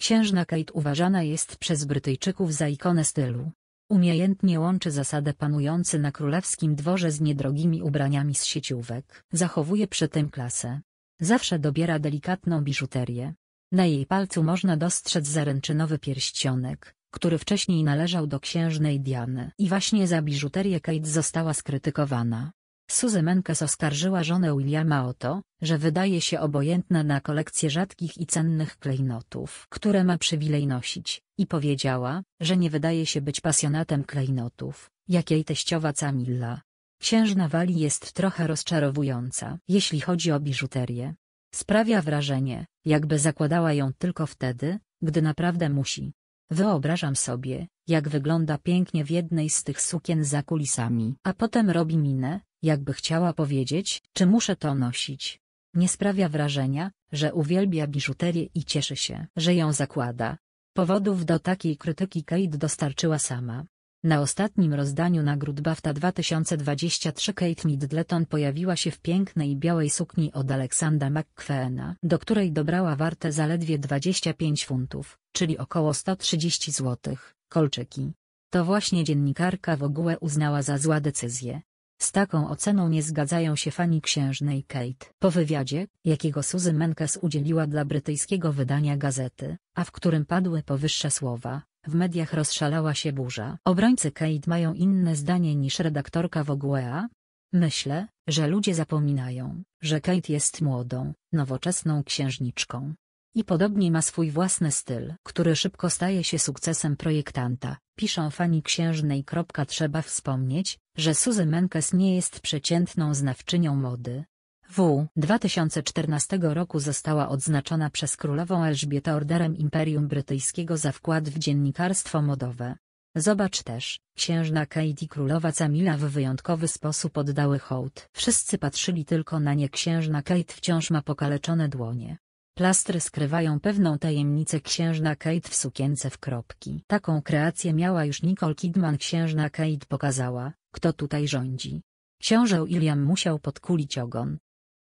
Księżna Kate uważana jest przez Brytyjczyków za ikonę stylu. Umiejętnie łączy zasadę panujący na królewskim dworze z niedrogimi ubraniami z sieciówek. Zachowuje przy tym klasę. Zawsze dobiera delikatną biżuterię. Na jej palcu można dostrzec zaręczynowy pierścionek, który wcześniej należał do księżnej Diany. I właśnie za biżuterię Kate została skrytykowana. Suzy Menkes oskarżyła żonę Williama o to, że wydaje się obojętna na kolekcję rzadkich i cennych klejnotów, które ma przywilej nosić, i powiedziała, że nie wydaje się być pasjonatem klejnotów, jak jej teściowa Camilla. Księżna Wali jest trochę rozczarowująca, jeśli chodzi o biżuterię. Sprawia wrażenie, jakby zakładała ją tylko wtedy, gdy naprawdę musi. Wyobrażam sobie, jak wygląda pięknie w jednej z tych sukien za kulisami, a potem robi minę, jakby chciała powiedzieć, czy muszę to nosić. Nie sprawia wrażenia, że uwielbia biżuterię i cieszy się, że ją zakłada. Powodów do takiej krytyki Kate dostarczyła sama. Na ostatnim rozdaniu nagród BAFTA 2023 Kate Middleton pojawiła się w pięknej białej sukni od Aleksandra McQueena, do której dobrała warte zaledwie 25 funtów, czyli około 130 zł, kolczyki. To właśnie dziennikarka w ogóle uznała za zła decyzję. Z taką oceną nie zgadzają się fani księżnej Kate. Po wywiadzie, jakiego Suzy Menkes udzieliła dla brytyjskiego wydania gazety, a w którym padły powyższe słowa, w mediach rozszalała się burza. Obrońcy Kate mają inne zdanie niż redaktorka Voguea? Myślę, że ludzie zapominają, że Kate jest młodą, nowoczesną księżniczką. I podobnie ma swój własny styl, który szybko staje się sukcesem projektanta, piszą fani księżnej. Trzeba wspomnieć, że Suzy Menkes nie jest przeciętną znawczynią mody. W 2014 roku została odznaczona przez królową Elżbietę Orderem Imperium Brytyjskiego za wkład w dziennikarstwo modowe. Zobacz też, księżna Kate i królowa Camilla w wyjątkowy sposób oddały hołd. Wszyscy patrzyli tylko na nie księżna Kate wciąż ma pokaleczone dłonie. Plastry skrywają pewną tajemnicę księżna Kate w sukience w kropki. Taką kreację miała już Nicole Kidman księżna Kate pokazała, kto tutaj rządzi. Książę William musiał podkulić ogon,